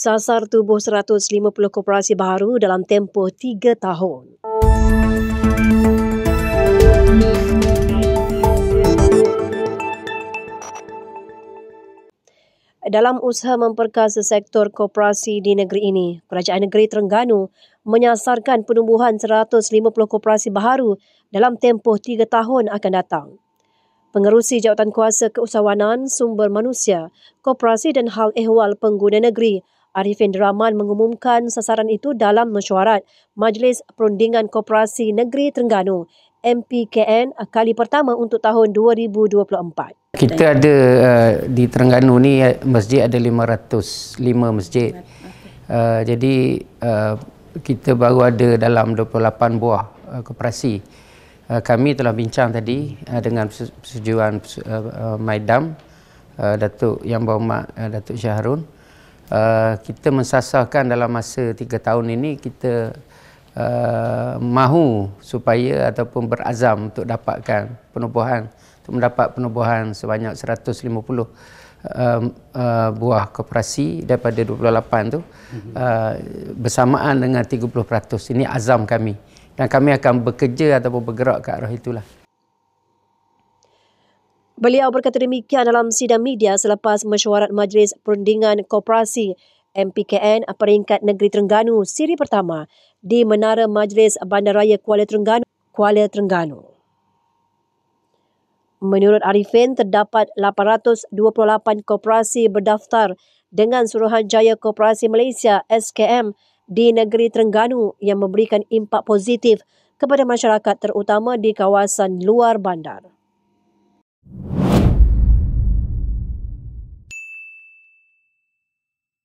sasar tubuh 150 koperasi baru dalam tempoh 3 tahun. Dalam usaha memperkasa sektor koperasi di negeri ini, Kerajaan Negeri Terengganu menyasarkan penumbuhan 150 koperasi baru dalam tempoh 3 tahun akan datang. Pengerusi Jawatan Kuasa Keusahawanan Sumber Manusia, Koperasi dan Hal Ehwal Pengguna Negeri, Arifin Draman mengumumkan sasaran itu dalam mesyuarat Majlis Perundingan Koperasi Negeri Terengganu MPKN kali pertama untuk tahun 2024. Kita ada uh, di Terengganu ni eh, masjid ada 505 masjid. Uh, jadi uh, kita baru ada dalam 28 buah uh, koperasi. Uh, kami telah bincang tadi uh, dengan persetujuan uh, uh, Maidam uh, Datuk Yang Berhormat uh, Datuk Syahrul uh, kita mensasarkan dalam masa tiga tahun ini kita uh, mahu supaya ataupun berazam untuk dapatkan penubuhan untuk mendapat penubuhan sebanyak 150 Uh, uh, buah koperasi daripada 28 tu uh, bersamaan dengan 30% ini azam kami dan kami akan bekerja ataupun bergerak ke arah itulah Beliau berkata demikian dalam sidang media selepas mesyuarat Majlis Perundingan Koperasi MPKN peringkat negeri Terengganu siri pertama di Menara Majlis Bandaraya Kuala Terengganu, Kuala Terengganu. Menurut Arifin, terdapat 828 koperasi berdaftar dengan Suruhanjaya Koperasi Malaysia SKM di negeri Terengganu yang memberikan impak positif kepada masyarakat terutama di kawasan luar bandar.